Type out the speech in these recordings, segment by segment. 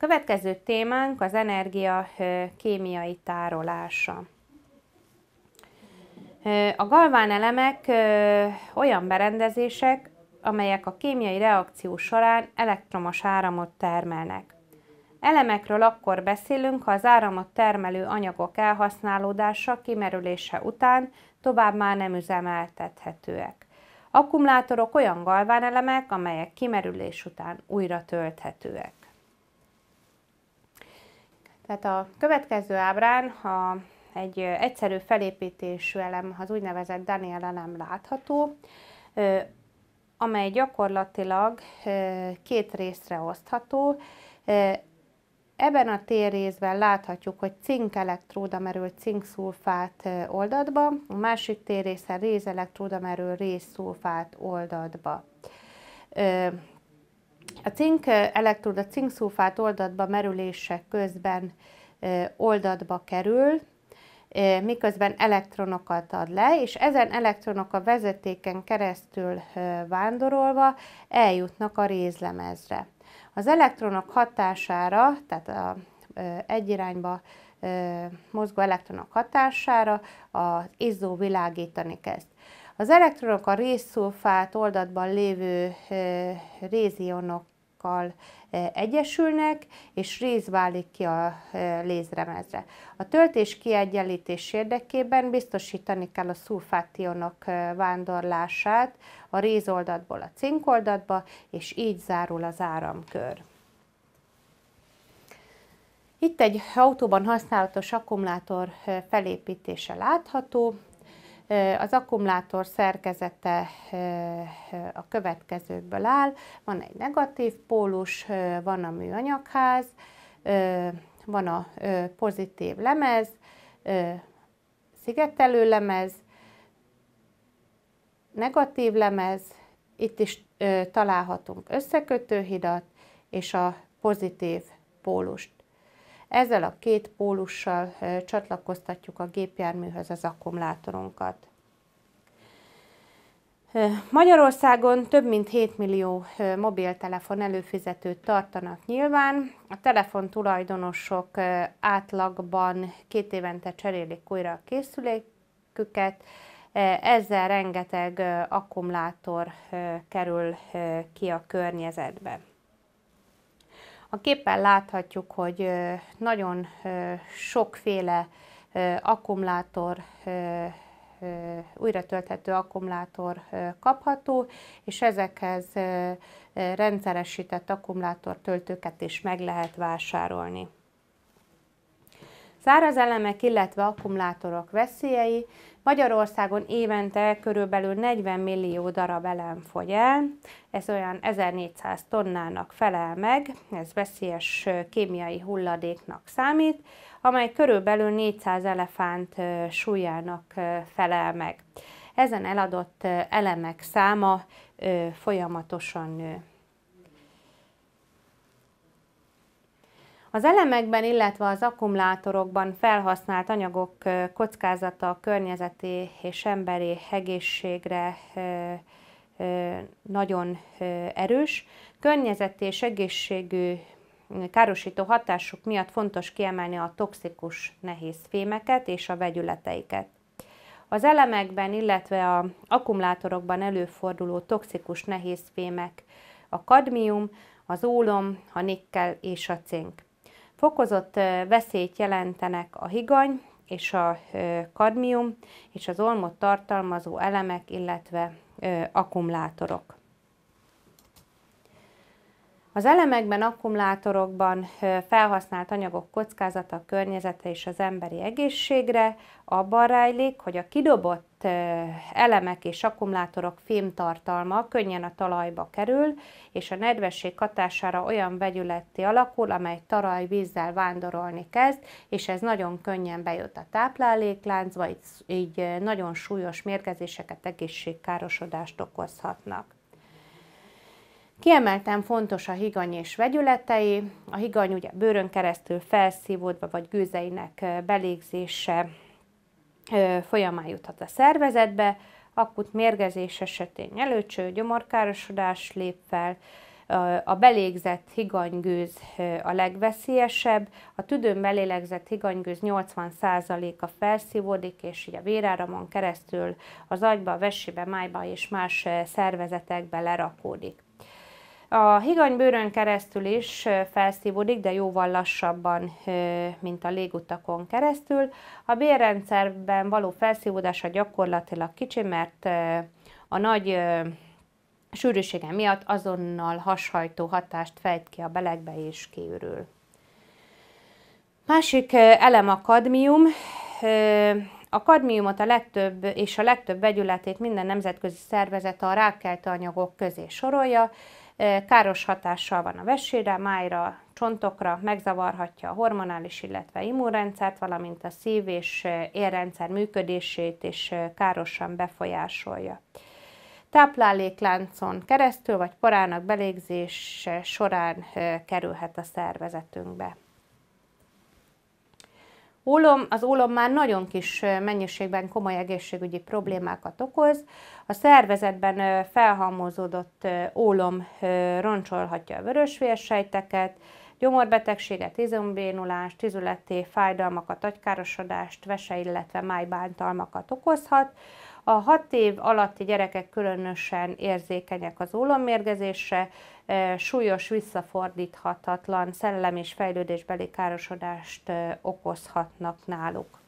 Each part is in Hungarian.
következő témánk az energia kémiai tárolása. A galván elemek olyan berendezések, amelyek a kémiai reakció során elektromos áramot termelnek. Elemekről akkor beszélünk, ha az áramot termelő anyagok elhasználódása, kimerülése után tovább már nem üzemeltethetőek. Akkumulátorok olyan galvánelemek, amelyek kimerülés után újra tölthetőek. Tehát a következő ábrán, ha egy egyszerű felépítésű elem, az úgynevezett Daniel elem látható, amely gyakorlatilag két részre osztható. Ebben a térrészben láthatjuk, hogy cink elektróda merül cinkszulfát oldatba, a másik térrészen réz elektróda merül rézszulfát oldatba. A cink elektród a cinkszulfát oldatba merülése közben oldatba kerül, miközben elektronokat ad le, és ezen elektronok a vezetéken keresztül vándorolva eljutnak a rézlemezre. Az elektronok hatására, tehát a, egy irányba mozgó elektronok hatására az izzó világítani kezd. Az elektronok a részszulfát oldatban lévő rézionokkal egyesülnek, és rész válik ki a lézremezre. A töltés kiegyenlítés érdekében biztosítani kell a szulfátionok vándorlását a rézoldatból a cinkoldatba, és így zárul az áramkör. Itt egy autóban használatos akkumulátor felépítése látható, az akkumulátor szerkezete a következőkből áll. Van egy negatív pólus, van a műanyagház, van a pozitív lemez, szigetelő lemez, negatív lemez, itt is találhatunk összekötőhidat és a pozitív pólust. Ezzel a két pólussal csatlakoztatjuk a gépjárműhöz az akkumulátorunkat. Magyarországon több mint 7 millió mobiltelefon előfizetőt tartanak nyilván. A telefon tulajdonosok átlagban két évente cserélik újra a készüléküket, ezzel rengeteg akkumulátor kerül ki a környezetbe. A képen láthatjuk, hogy nagyon sokféle akkumulátor újra tölthető akkumulátor kapható, és ezekhez rendszeresített akkumulátor töltőket is meg lehet vásárolni. Száraz elemek, illetve akkumulátorok veszélyei. Magyarországon évente körülbelül 40 millió darab elem fogy el, ez olyan 1400 tonnának felel meg, ez veszélyes kémiai hulladéknak számít, amely körülbelül 400 elefánt súlyának felel meg. Ezen eladott elemek száma folyamatosan nő. Az elemekben, illetve az akkumulátorokban felhasznált anyagok kockázata a környezeti és emberi egészségre nagyon erős. Környezeti és egészségű károsító hatásuk miatt fontos kiemelni a toxikus nehéz fémeket és a vegyületeiket. Az elemekben, illetve a akkumulátorokban előforduló toxikus nehéz fémek a kadmium, az ólom, a nikkel és a cink. Fokozott veszélyt jelentenek a higany és a kadmium és az olmot tartalmazó elemek, illetve akkumulátorok. Az elemekben, akkumulátorokban felhasznált anyagok kockázata a környezete és az emberi egészségre abban rejlik, hogy a kidobott elemek és akkumulátorok fémtartalma könnyen a talajba kerül, és a nedvesség hatására olyan vegyületi alakul, amely talaj vízzel vándorolni kezd, és ez nagyon könnyen bejut a táplálékláncba, így nagyon súlyos mérgezéseket, egészségkárosodást okozhatnak. Kiemelten fontos a higany és vegyületei. A higany ugye bőrön keresztül felszívódva vagy gőzeinek belégzése folyamán juthat a szervezetbe, akut mérgezés esetén előcső, gyomorkárosodás lép fel, a belégzett higanygőz a legveszélyesebb, a tüdőn belélegzett higanygőz 80%-a felszívódik, és így a véráramon keresztül az agyba, a vesébe, májba és más szervezetekbe lerakódik. A higanybőrön keresztül is felszívódik, de jóval lassabban, mint a légutakon keresztül. A bérrendszerben való felszívódása gyakorlatilag kicsi, mert a nagy sűrűsége miatt azonnal hashajtó hatást fejt ki a belegbe és kiürül. Másik elem a kadmium. A kadmiumot a legtöbb és a legtöbb vegyületét minden nemzetközi szervezet a rákkeltő anyagok közé sorolja, káros hatással van a vesére, májra, csontokra, megzavarhatja a hormonális, illetve immunrendszert, valamint a szív- és érrendszer működését is károsan befolyásolja. Táplálékláncon keresztül vagy porának belégzés során kerülhet a szervezetünkbe. Ólom, az ólom már nagyon kis mennyiségben komoly egészségügyi problémákat okoz. A szervezetben felhalmozódott ólom roncsolhatja a vörösvérsejteket, gyomorbetegséget, izombénulást, tüzületi fájdalmakat, agykárosodást, vese, illetve májbántalmakat okozhat. A 6 év alatti gyerekek különösen érzékenyek az ólommérgezésre, súlyos, visszafordíthatatlan szellem- és fejlődésbeli károsodást okozhatnak náluk.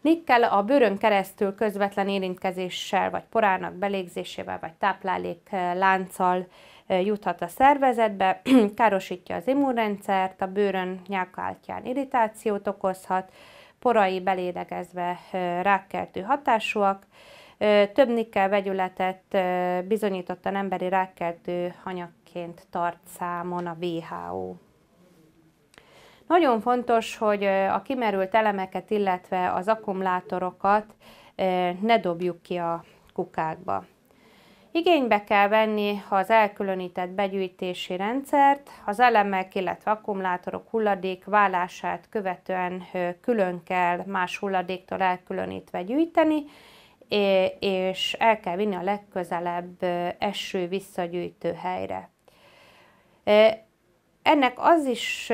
Nikkel a bőrön keresztül közvetlen érintkezéssel, vagy porának belégzésével, vagy táplálék lánccal juthat a szervezetbe, károsítja az immunrendszert, a bőrön nyákáltyán irritációt okozhat, porai belélegezve rákkeltő hatásúak, több nikkel vegyületet bizonyítottan emberi rákkeltő anyagként tart számon a WHO. Nagyon fontos, hogy a kimerült elemeket, illetve az akkumulátorokat ne dobjuk ki a kukákba. Igénybe kell venni az elkülönített begyűjtési rendszert, az elemek, illetve akkumulátorok hulladék válását követően külön kell más hulladéktól elkülönítve gyűjteni, és el kell vinni a legközelebb eső visszagyűjtő helyre. Ennek az is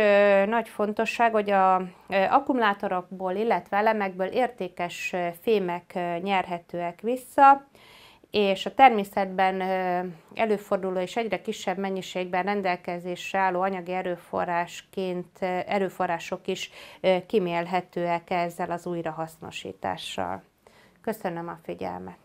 nagy fontosság, hogy a akkumulátorokból, illetve elemekből értékes fémek nyerhetőek vissza, és a természetben előforduló és egyre kisebb mennyiségben rendelkezésre álló anyagi erőforrásként erőforrások is kimélhetőek ezzel az újrahasznosítással. Köszönöm a figyelmet!